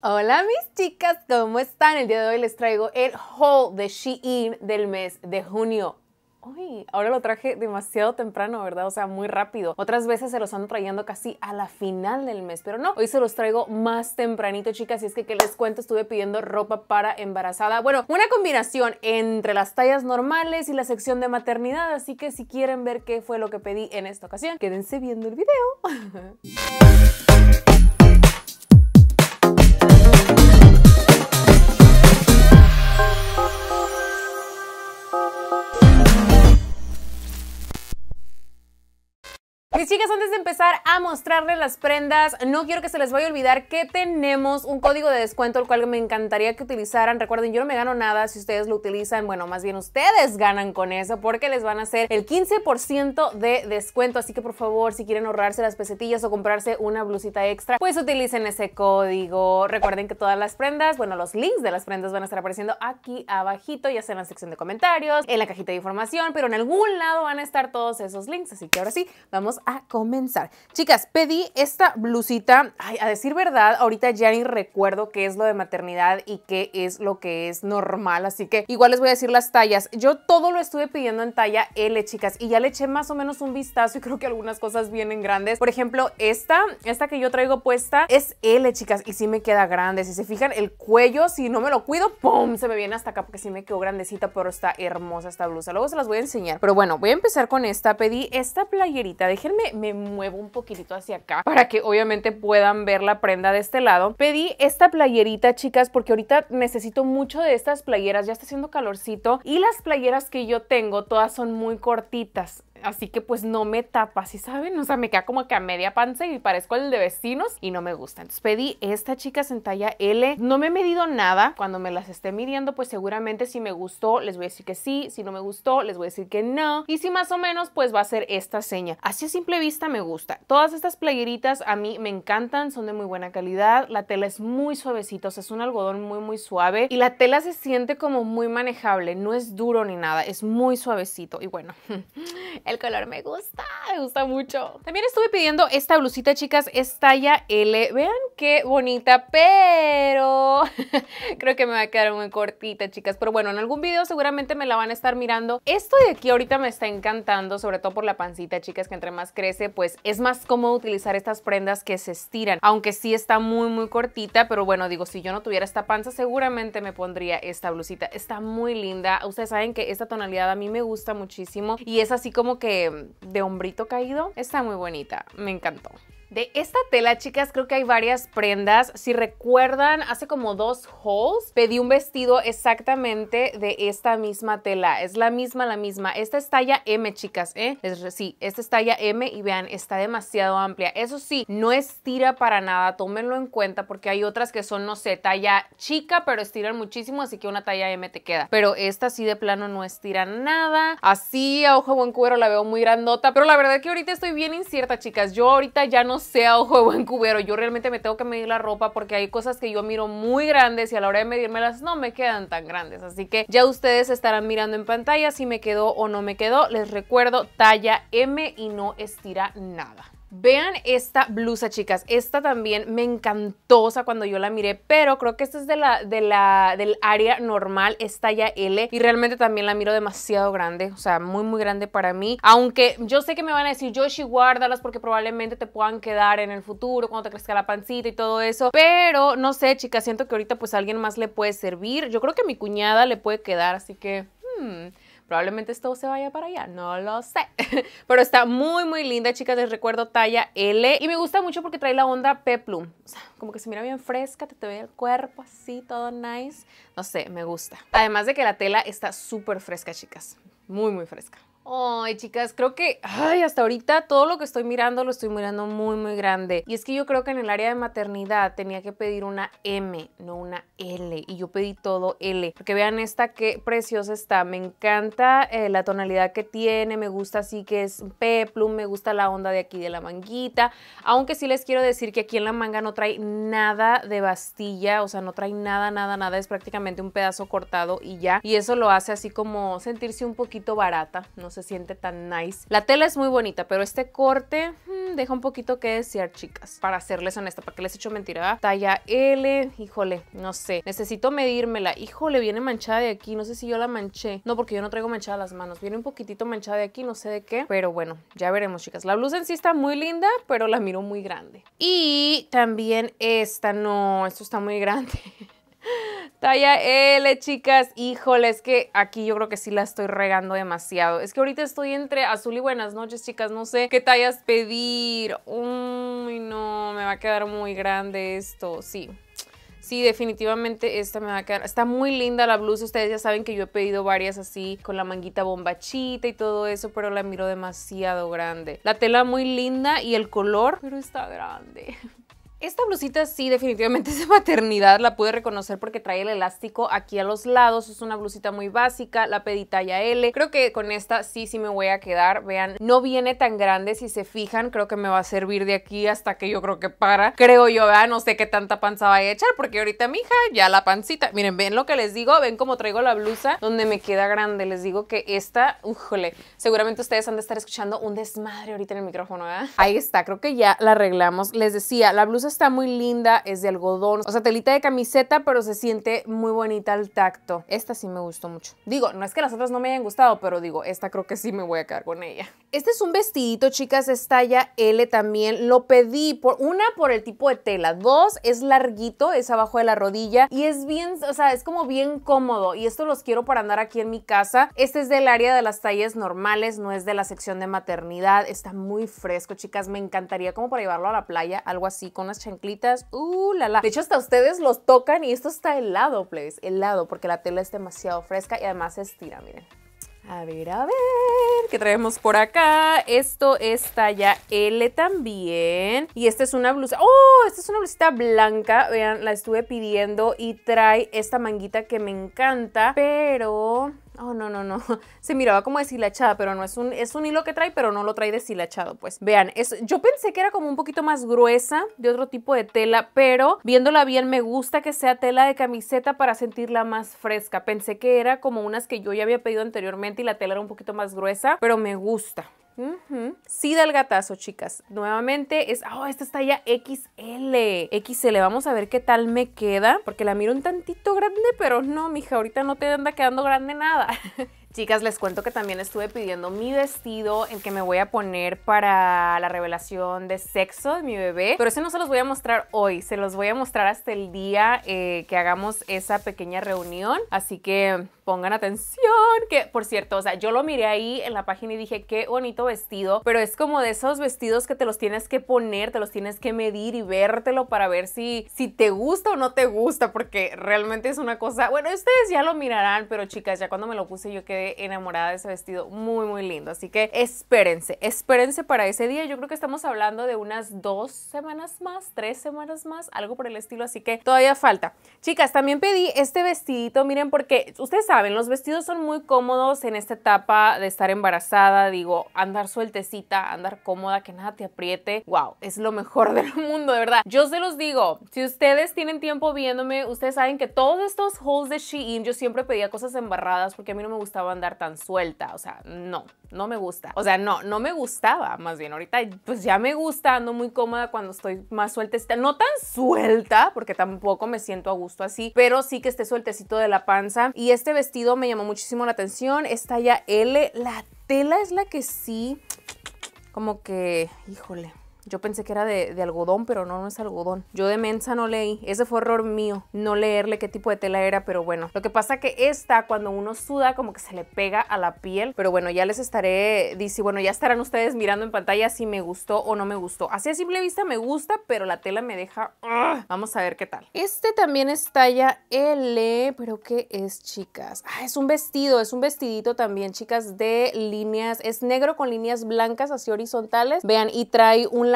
Hola mis chicas, ¿cómo están? El día de hoy les traigo el haul de Shein del mes de junio. Uy, ahora lo traje demasiado temprano, ¿verdad? O sea, muy rápido. Otras veces se los ando trayendo casi a la final del mes, pero no, hoy se los traigo más tempranito, chicas. Y es que, ¿qué les cuento? Estuve pidiendo ropa para embarazada. Bueno, una combinación entre las tallas normales y la sección de maternidad. Así que si quieren ver qué fue lo que pedí en esta ocasión, quédense viendo el video. Mis chicas, antes de empezar a mostrarles las prendas, no quiero que se les vaya a olvidar que tenemos un código de descuento, el cual me encantaría que utilizaran. Recuerden, yo no me gano nada si ustedes lo utilizan. Bueno, más bien ustedes ganan con eso porque les van a hacer el 15% de descuento. Así que por favor, si quieren ahorrarse las pesetillas o comprarse una blusita extra, pues utilicen ese código. Recuerden que todas las prendas, bueno, los links de las prendas van a estar apareciendo aquí abajito, ya sea en la sección de comentarios, en la cajita de información, pero en algún lado van a estar todos esos links. Así que ahora sí, vamos a a comenzar. Chicas, pedí esta blusita, Ay, a decir verdad, ahorita ya ni recuerdo qué es lo de maternidad y qué es lo que es normal, así que igual les voy a decir las tallas. Yo todo lo estuve pidiendo en talla L, chicas, y ya le eché más o menos un vistazo y creo que algunas cosas vienen grandes. Por ejemplo, esta, esta que yo traigo puesta es L, chicas, y sí me queda grande. Si se fijan, el cuello, si no me lo cuido, ¡pum! Se me viene hasta acá porque sí me quedó grandecita, pero está hermosa esta blusa. Luego se las voy a enseñar. Pero bueno, voy a empezar con esta. Pedí esta playerita. Déjenme me, muevo un poquitito hacia acá para que obviamente puedan ver la prenda de este lado. Pedí esta playerita, chicas, porque ahorita necesito mucho de estas playeras. Ya está haciendo calorcito y las playeras que yo tengo todas son muy cortitas. Así que pues no me tapa, si saben? O sea, me queda como que a media panza y parezco el de vecinos y no me gusta. Entonces pedí esta chica en talla L. No me he medido nada. Cuando me las esté midiendo, pues seguramente si me gustó, les voy a decir que sí. Si no me gustó, les voy a decir que no. Y si más o menos, pues va a ser esta seña. Así a simple vista me gusta. Todas estas playeritas a mí me encantan, son de muy buena calidad. La tela es muy suavecita, o sea, es un algodón muy, muy suave. Y la tela se siente como muy manejable, no es duro ni nada, es muy suavecito. Y bueno, El color me gusta, me gusta mucho. También estuve pidiendo esta blusita, chicas, es talla L. Vean qué bonita, pero creo que me va a quedar muy cortita, chicas. Pero bueno, en algún video seguramente me la van a estar mirando. Esto de aquí ahorita me está encantando, sobre todo por la pancita, chicas, que entre más crece, pues es más cómodo utilizar estas prendas que se estiran. Aunque sí está muy, muy cortita, pero bueno, digo, si yo no tuviera esta panza, seguramente me pondría esta blusita. Está muy linda. Ustedes saben que esta tonalidad a mí me gusta muchísimo y es así como que de hombrito caído. Está muy bonita, me encantó. De esta tela, chicas, creo que hay varias prendas. Si recuerdan, hace como dos hauls pedí un vestido exactamente de esta misma tela. Es la misma, la misma. Esta es talla M, chicas, ¿eh? sí, esta es talla M y vean, está demasiado amplia. Eso sí, no estira para nada. Tómenlo en cuenta porque hay otras que son, no sé, talla chica, pero estiran muchísimo, así que una talla M te queda. Pero esta sí de plano no estira nada. Así, a ojo buen cuero, la veo muy grandota. Pero la verdad que ahorita estoy bien incierta, chicas. Yo ahorita ya no sea ojo de buen cubero. Yo realmente me tengo que medir la ropa porque hay cosas que yo miro muy grandes y a la hora de medírmelas no me quedan tan grandes. Así que ya ustedes estarán mirando en pantalla si me quedó o no me quedó. Les recuerdo talla M y no estira nada. Vean esta blusa, chicas. Esta también me encantó, o sea, cuando yo la miré, pero creo que esta es de la, de la, del área normal, esta talla L, y realmente también la miro demasiado grande, o sea, muy, muy grande para mí. Aunque yo sé que me van a decir, Yoshi, guárdalas porque probablemente te puedan quedar en el futuro, cuando te crezca la pancita y todo eso. Pero, no sé, chicas, siento que ahorita pues alguien más le puede servir. Yo creo que a mi cuñada le puede quedar, así que... Hmm. Probablemente esto se vaya para allá, no lo sé. Pero está muy, muy linda, chicas. Les recuerdo talla L. Y me gusta mucho porque trae la onda peplum. O sea, como que se mira bien fresca, te, te ve el cuerpo así, todo nice. No sé, me gusta. Además de que la tela está súper fresca, chicas. Muy, muy fresca. Ay, chicas, creo que, ay, hasta ahorita todo lo que estoy mirando lo estoy mirando muy, muy grande. Y es que yo creo que en el área de maternidad tenía que pedir una M, no una L. Y yo pedí todo L. Porque vean esta, qué preciosa está. Me encanta eh, la tonalidad que tiene, me gusta así que es peplum, me gusta la onda de aquí de la manguita. Aunque sí les quiero decir que aquí en la manga no trae nada de bastilla, o sea, no trae nada, nada, nada. Es prácticamente un pedazo cortado y ya. Y eso lo hace así como sentirse un poquito barata, no sé se siente tan nice. La tela es muy bonita, pero este corte hmm, deja un poquito que desear, chicas. Para serles honesta, para que les echo mentira. Talla L, híjole, no sé. Necesito medírmela. Híjole, viene manchada de aquí. No sé si yo la manché. No, porque yo no traigo manchada las manos. Viene un poquitito manchada de aquí, no sé de qué. Pero bueno, ya veremos, chicas. La blusa en sí está muy linda, pero la miro muy grande. Y también esta, no, esto está muy grande. Talla L, chicas. Híjole, es que aquí yo creo que sí la estoy regando demasiado. Es que ahorita estoy entre azul y buenas noches, chicas. No sé qué tallas pedir. Uy, no, me va a quedar muy grande esto. Sí, Sí, definitivamente esta me va a quedar. Está muy linda la blusa. Ustedes ya saben que yo he pedido varias así con la manguita bombachita y todo eso, pero la miro demasiado grande. La tela muy linda y el color, pero está grande. Esta blusita sí, definitivamente es de maternidad, la pude reconocer porque trae el elástico aquí a los lados, es una blusita muy básica, la pedita ya L, creo que con esta sí, sí me voy a quedar, vean, no viene tan grande, si se fijan, creo que me va a servir de aquí hasta que yo creo que para, creo yo, vean, no sé qué tanta panza vaya a echar, porque ahorita mi hija ya la pancita, miren, ven lo que les digo, ven cómo traigo la blusa, donde me queda grande, les digo que esta, ujole, seguramente ustedes han de estar escuchando un desmadre ahorita en el micrófono, ¿verdad? Ahí está, creo que ya la arreglamos, les decía, la blusa está muy linda, es de algodón, o sea, telita de camiseta, pero se siente muy bonita al tacto. Esta sí me gustó mucho. Digo, no es que las otras no me hayan gustado, pero digo, esta creo que sí me voy a quedar con ella. Este es un vestidito, chicas, es talla L también. Lo pedí, por una, por el tipo de tela. Dos, es larguito, es abajo de la rodilla y es bien, o sea, es como bien cómodo. Y esto los quiero para andar aquí en mi casa. Este es del área de las tallas normales, no es de la sección de maternidad. Está muy fresco, chicas. Me encantaría como para llevarlo a la playa, algo así, con una chanclitas, uh, la la. De hecho, hasta ustedes los tocan y esto está helado, please, helado, porque la tela es demasiado fresca y además se estira, miren. A ver, a ver, ¿qué traemos por acá? Esto es talla L también. Y esta es una blusa. ¡Oh! Esta es una blusita blanca. Vean, la estuve pidiendo y trae esta manguita que me encanta. Pero Oh, no, no, no. Se miraba como deshilachada, pero no es un, es un hilo que trae, pero no lo trae deshilachado, pues. Vean, es, yo pensé que era como un poquito más gruesa de otro tipo de tela, pero viéndola bien me gusta que sea tela de camiseta para sentirla más fresca. Pensé que era como unas que yo ya había pedido anteriormente y la tela era un poquito más gruesa, pero me gusta. Sí del gatazo, chicas. Nuevamente es, oh, esta es talla XL. XL, vamos a ver qué tal me queda, porque la miro un tantito grande, pero no, mija, ahorita no te anda quedando grande nada. Chicas, les cuento que también estuve pidiendo mi vestido, En que me voy a poner para la revelación de sexo de mi bebé, pero ese no se los voy a mostrar hoy, se los voy a mostrar hasta el día eh, que hagamos esa pequeña reunión, así que pongan atención, que por cierto, o sea, yo lo miré ahí en la página y dije, qué bonito vestido, pero es como de esos vestidos que te los tienes que poner, te los tienes que medir y vértelo para ver si, si te gusta o no te gusta, porque realmente es una cosa, bueno, ustedes ya lo mirarán, pero chicas, ya cuando me lo puse yo quedé enamorada de ese vestido muy, muy lindo. Así que espérense, espérense para ese día. Yo creo que estamos hablando de unas dos semanas más, tres semanas más, algo por el estilo. Así que todavía falta. Chicas, también pedí este vestidito, miren, porque ustedes saben, los vestidos son muy cómodos en esta etapa de estar embarazada. Digo, andar sueltecita, andar cómoda, que nada te apriete. Wow, es lo mejor del mundo, de verdad. Yo se los digo, si ustedes tienen tiempo viéndome, ustedes saben que todos estos hauls de Shein yo siempre pedía cosas embarradas porque a mí no me gustaba andar tan suelta, o sea, no, no me gusta. O sea, no, no me gustaba, más bien ahorita pues ya me gusta, ando muy cómoda cuando estoy más suelta este, no tan suelta, porque tampoco me siento a gusto así, pero sí que esté sueltecito de la panza. Y este vestido me llamó muchísimo la atención, está ya L, la tela es la que sí, como que, híjole, yo pensé que era de, algodón, pero no, no es algodón. Yo de mensa no leí. Ese fue error mío, no leerle qué tipo de tela era, pero bueno. Lo que pasa que esta, cuando uno suda, como que se le pega a la piel. Pero bueno, ya les estaré, dice, bueno, ya estarán ustedes mirando en pantalla si me gustó o no me gustó. Así a simple vista me gusta, pero la tela me deja... ¡ah! Vamos a ver qué tal. Este también es talla L, pero ¿qué es, chicas? Ah, es un vestido, es un vestidito también, chicas, de líneas. Es negro con líneas blancas así horizontales. Vean, y trae un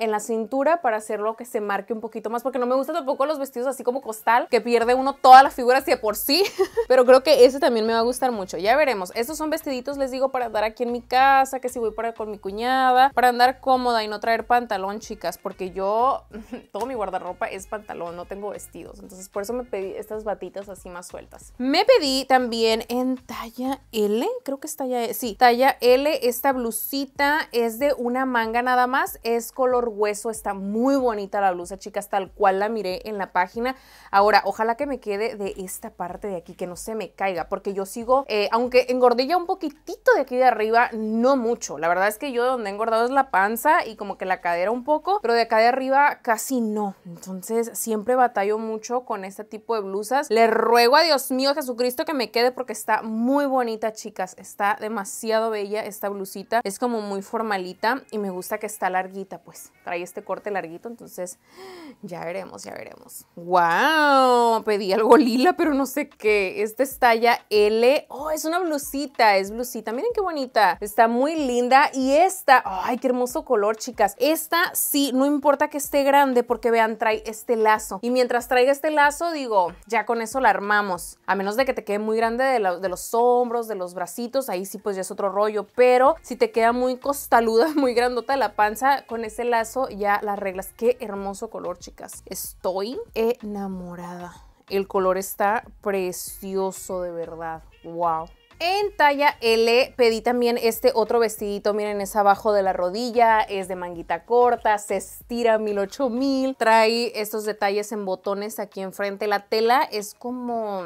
en la cintura para hacerlo que se marque un poquito más, porque no me gustan tampoco los vestidos así como costal, que pierde uno toda la figura así por sí, pero creo que ese también me va a gustar mucho, ya veremos. Estos son vestiditos, les digo, para andar aquí en mi casa, que si voy para con mi cuñada, para andar cómoda y no traer pantalón, chicas, porque yo, todo mi guardarropa es pantalón, no tengo vestidos, entonces por eso me pedí estas batitas así más sueltas. Me pedí también en talla L, creo que es talla, e, sí, talla L, esta blusita es de una manga nada más, es color hueso, está muy bonita la blusa, chicas, tal cual la miré en la página. Ahora, ojalá que me quede de esta parte de aquí, que no se me caiga, porque yo sigo, eh, aunque engordé ya un poquitito de aquí de arriba, no mucho. La verdad es que yo donde he engordado es la panza y como que la cadera un poco, pero de acá de arriba casi no. Entonces, siempre batallo mucho con este tipo de blusas. Le ruego a Dios mío, Jesucristo, que me quede porque está muy bonita, chicas. Está demasiado bella esta blusita. Es como muy formalita y me gusta que está la larguita, pues trae este corte larguito, entonces ya veremos, ya veremos. ¡Wow! Pedí algo lila, pero no sé qué. Esta es talla L. ¡Oh, es una blusita! Es blusita. Miren qué bonita. Está muy linda. Y esta, ¡ay, qué hermoso color, chicas! Esta sí, no importa que esté grande, porque vean, trae este lazo. Y mientras traiga este lazo, digo, ya con eso la armamos. A menos de que te quede muy grande de, de los hombros, de los bracitos, ahí sí pues ya es otro rollo. Pero si te queda muy costaluda, muy grandota la panza, con ese lazo ya las reglas. Qué hermoso color, chicas. Estoy enamorada. El color está precioso, de verdad. ¡Wow! En talla L pedí también este otro vestidito, miren, es abajo de la rodilla, es de manguita corta, se estira mil mil, trae estos detalles en botones aquí enfrente. La tela es como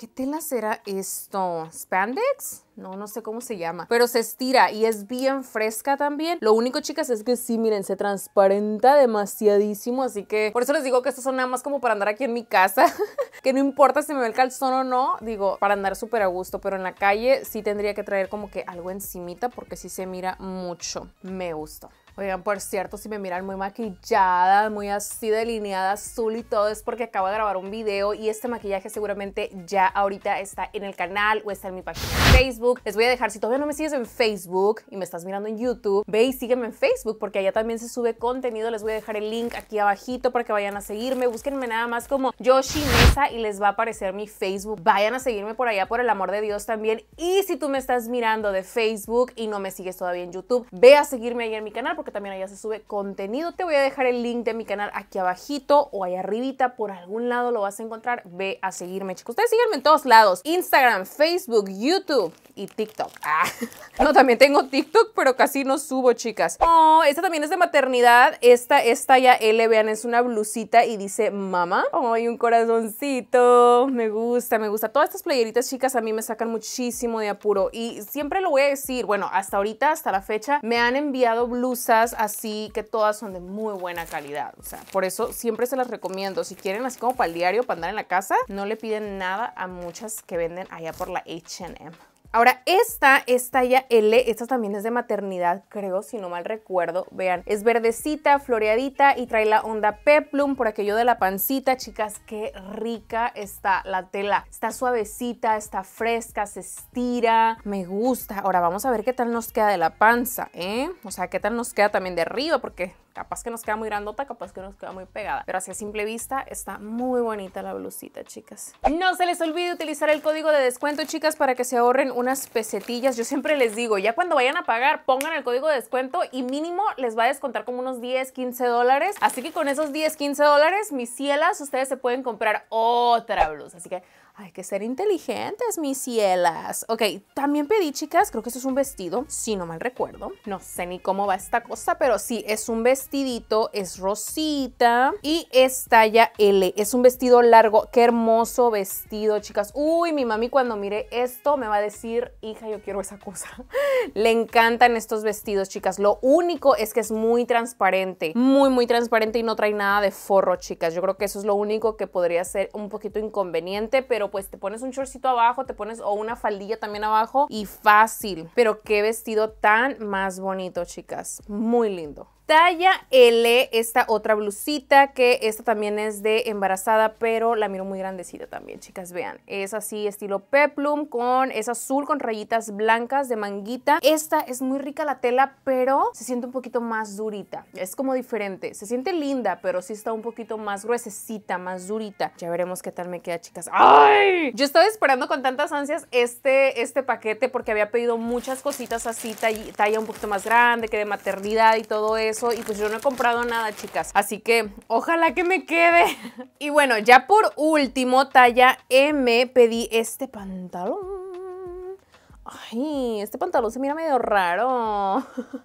¿Qué tela será esto? ¿Spandex? No, no sé cómo se llama. Pero se estira y es bien fresca también. Lo único, chicas, es que sí, miren, se transparenta demasiadísimo. Así que por eso les digo que estos son nada más como para andar aquí en mi casa. que no importa si me ve el calzón o no. Digo, para andar súper a gusto. Pero en la calle sí tendría que traer como que algo encimita porque sí se mira mucho. Me gustó. Oigan, por cierto, si me miran muy maquillada, muy así delineada, azul y todo, es porque acabo de grabar un video y este maquillaje seguramente ya ahorita está en el canal o está en mi página de Facebook. Les voy a dejar, si todavía no me sigues en Facebook y me estás mirando en YouTube, ve y sígueme en Facebook porque allá también se sube contenido. Les voy a dejar el link aquí abajito para que vayan a seguirme. Búsquenme nada más como Yoshi Mesa y les va a aparecer mi Facebook. Vayan a seguirme por allá, por el amor de Dios también. Y si tú me estás mirando de Facebook y no me sigues todavía en YouTube, ve a seguirme ahí en mi canal porque también allá se sube contenido. Te voy a dejar el link de mi canal aquí abajito o ahí arribita, por algún lado lo vas a encontrar. Ve a seguirme, chicos. Ustedes síganme en todos lados. Instagram, Facebook, YouTube y TikTok. Ah, no, también tengo TikTok, pero casi no subo, chicas. Oh, esta también es de maternidad. Esta es talla eh, L, vean, es una blusita y dice mamá. Oh, hay un corazoncito. Me gusta, me gusta. Todas estas playeritas, chicas, a mí me sacan muchísimo de apuro. Y siempre lo voy a decir, bueno, hasta ahorita, hasta la fecha, me han enviado blusas así que todas son de muy buena calidad. O sea, por eso siempre se las recomiendo. Si quieren así como para el diario, para andar en la casa, no le piden nada a muchas que venden allá por la H&M. Ahora, esta es talla L, esta también es de maternidad, creo, si no mal recuerdo. Vean, es verdecita, floreadita y trae la onda peplum por aquello de la pancita. Chicas, qué rica está la tela. Está suavecita, está fresca, se estira, me gusta. Ahora vamos a ver qué tal nos queda de la panza, ¿eh? O sea, qué tal nos queda también de arriba, porque Capaz que nos queda muy grandota, capaz que nos queda muy pegada. Pero hacia simple vista está muy bonita la blusita, chicas. No se les olvide utilizar el código de descuento, chicas, para que se ahorren unas pesetillas. Yo siempre les digo, ya cuando vayan a pagar, pongan el código de descuento y mínimo les va a descontar como unos 10, 15 dólares. Así que con esos 10, 15 dólares, mis cielas, ustedes se pueden comprar otra blusa. Así que hay que ser inteligentes, mis cielas. Ok, también pedí, chicas, creo que eso es un vestido, si no mal recuerdo. No sé ni cómo va esta cosa, pero sí, es un vestidito, es rosita y es talla L. Es un vestido largo. Qué hermoso vestido, chicas. Uy, mi mami cuando mire esto me va a decir, hija, yo quiero esa cosa. Le encantan estos vestidos, chicas. Lo único es que es muy transparente, muy, muy transparente y no trae nada de forro, chicas. Yo creo que eso es lo único que podría ser un poquito inconveniente, pero pues te pones un shortcito abajo, te pones o una faldilla también abajo y fácil. Pero qué vestido tan más bonito, chicas. Muy lindo. Talla L, esta otra blusita, que esta también es de embarazada, pero la miro muy grandecita también, chicas, vean. Es así, estilo peplum, con es azul, con rayitas blancas de manguita. Esta es muy rica la tela, pero se siente un poquito más durita. Es como diferente. Se siente linda, pero sí está un poquito más gruesecita, más durita. Ya veremos qué tal me queda, chicas. ¡Ay! Yo estaba esperando con tantas ansias este, este paquete, porque había pedido muchas cositas así, talla un poquito más grande, que de maternidad y todo eso y pues yo no he comprado nada, chicas. Así que ojalá que me quede. y bueno, ya por último, talla M, pedí este pantalón Ay, este pantalón se mira medio raro.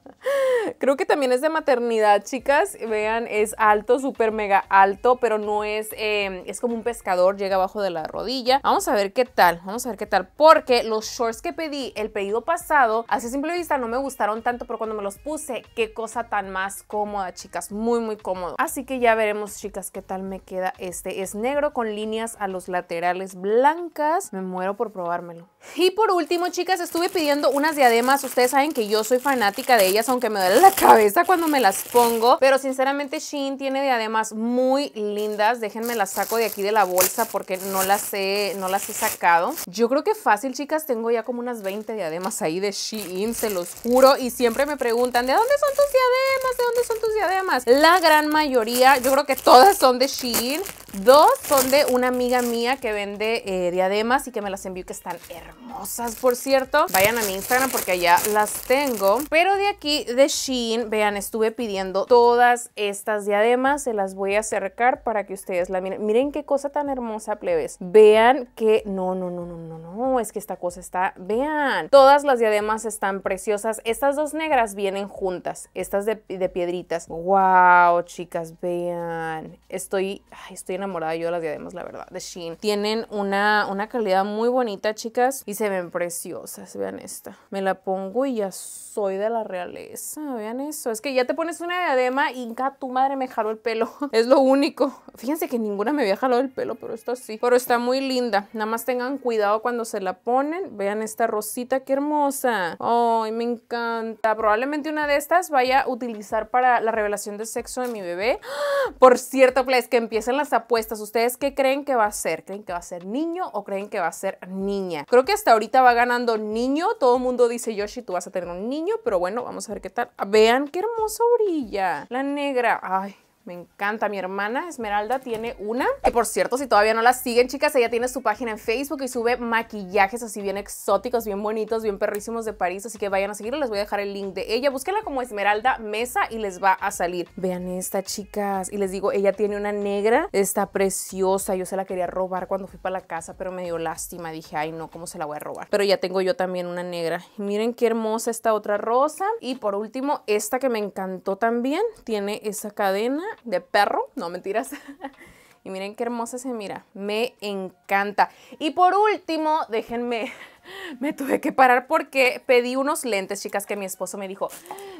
Creo que también es de maternidad, chicas. Vean, es alto, súper mega alto, pero no es, em, es como un pescador, llega abajo de la rodilla. Vamos a ver qué tal, vamos a ver qué tal. Porque los shorts que pedí el pedido pasado, así simple vista no me gustaron tanto, pero cuando me los puse, qué cosa tan más cómoda, chicas. Muy, muy cómodo. Así que ya veremos, chicas, qué tal me queda este. Es negro con líneas a los laterales blancas. Me muero por probármelo. Y por último, chicas, estuve pidiendo unas diademas. Ustedes saben que yo soy fanática de ellas, aunque me duele la cabeza cuando me las pongo. Pero sinceramente Shein tiene diademas muy lindas. Déjenme las saco de aquí de la bolsa porque no las he, no las he sacado. Yo creo que fácil, chicas, tengo ya como unas 20 diademas ahí de Shein, se los juro. Y siempre me preguntan, ¿de dónde son tus diademas? ¿De dónde son tus diademas? La gran mayoría, yo creo que todas son de Shein. Dos son de una amiga mía que vende eh, diademas y que me las envió que están hermosas, por cierto vayan a mi Instagram porque allá las tengo. Pero de aquí, de Shein, vean, estuve pidiendo todas estas diademas. Se las voy a acercar para que ustedes la miren. Miren qué cosa tan hermosa, plebes. Vean que... No, no, no, no, no, no. Es que esta cosa está... Vean. Todas las diademas están preciosas. Estas dos negras vienen juntas. Estas de, piedritas. Wow, chicas, vean. Estoy... estoy enamorada yo de las diademas, la verdad. De Shein. Tienen una, una calidad muy bonita, chicas. Y se ven preciosas. Vean esta. Me la pongo y ya soy de la realeza. Vean eso. Es que ya te pones una diadema y cada tu madre me jaló el pelo. Es lo único. Fíjense que ninguna me había jalado el pelo, pero esto sí. Pero está muy linda. Nada más tengan cuidado cuando se la ponen. Vean esta rosita, qué hermosa. Ay, me encanta. Probablemente una de estas vaya a utilizar para la revelación del sexo de mi bebé. Por cierto, Es pues, que empiecen las apuestas. ¿Ustedes qué creen que va a ser? ¿Creen que va a ser niño o creen que va a ser niña? Creo que hasta ahorita va ganando niño, todo el mundo dice, Yoshi, tú vas a tener un niño, pero bueno, vamos a ver qué tal. Vean qué hermoso brilla. La negra. Ay, me encanta. Mi hermana Esmeralda tiene una. Y por cierto, si todavía no la siguen, chicas, ella tiene su página en Facebook y sube maquillajes así bien exóticos, bien bonitos, bien perrísimos de París. Así que vayan a seguirla. Les voy a dejar el link de ella. Búsquenla como Esmeralda Mesa y les va a salir. Vean esta, chicas. Y les digo, ella tiene una negra. Está preciosa. Yo se la quería robar cuando fui para la casa, pero me dio lástima. Dije, ay, no, ¿cómo se la voy a robar? Pero ya tengo yo también una negra. miren qué hermosa esta otra rosa. Y por último, esta que me encantó también. Tiene esa cadena de perro, no mentiras. y miren qué hermosa se mira, me encanta. Y por último, déjenme me tuve que parar porque pedí unos lentes, chicas, que mi esposo me dijo,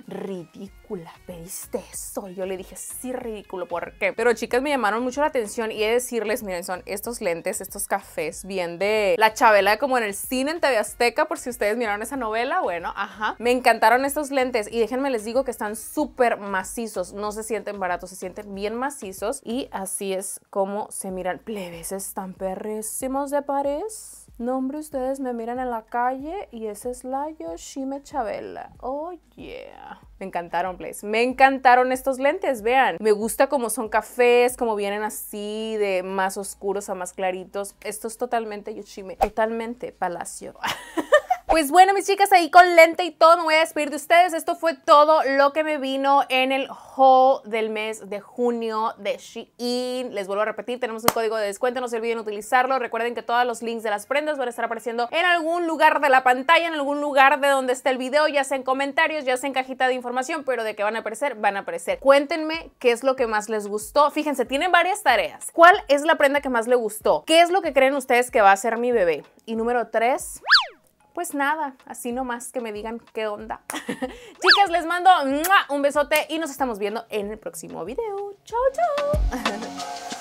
ridícula, pediste eso. Y yo le dije, sí, ridículo, ¿por qué? Pero chicas, me llamaron mucho la atención y he de decirles, miren, son estos lentes, estos cafés, bien de la chabela como en el cine en TV Azteca, por si ustedes miraron esa novela, bueno, ajá. Me encantaron estos lentes y déjenme les digo que están súper macizos, no se sienten baratos, se sienten bien macizos y así es como se miran plebes, están perrísimos de París. Nombre, ustedes me miran en la calle y ese es la Yoshime Chabela. Oh yeah. Me encantaron, please. Me encantaron estos lentes, vean. Me gusta como son cafés, como vienen así de más oscuros a más claritos. Esto es totalmente Yoshime, totalmente palacio. Pues bueno, mis chicas, ahí con lente y todo me voy a despedir de ustedes. Esto fue todo lo que me vino en el haul del mes de junio de Shein. Les vuelvo a repetir, tenemos un código de descuento, no se olviden utilizarlo. Recuerden que todos los links de las prendas van a estar apareciendo en algún lugar de la pantalla, en algún lugar de donde esté el video, ya sea en comentarios, ya sea en cajita de información, pero de que van a aparecer, van a aparecer. Cuéntenme qué es lo que más les gustó. Fíjense, tienen varias tareas. ¿Cuál es la prenda que más le gustó? ¿Qué es lo que creen ustedes que va a ser mi bebé? Y número tres, pues nada, así nomás que me digan qué onda. Chicas, les mando un besote y nos estamos viendo en el próximo video. Chao, chao.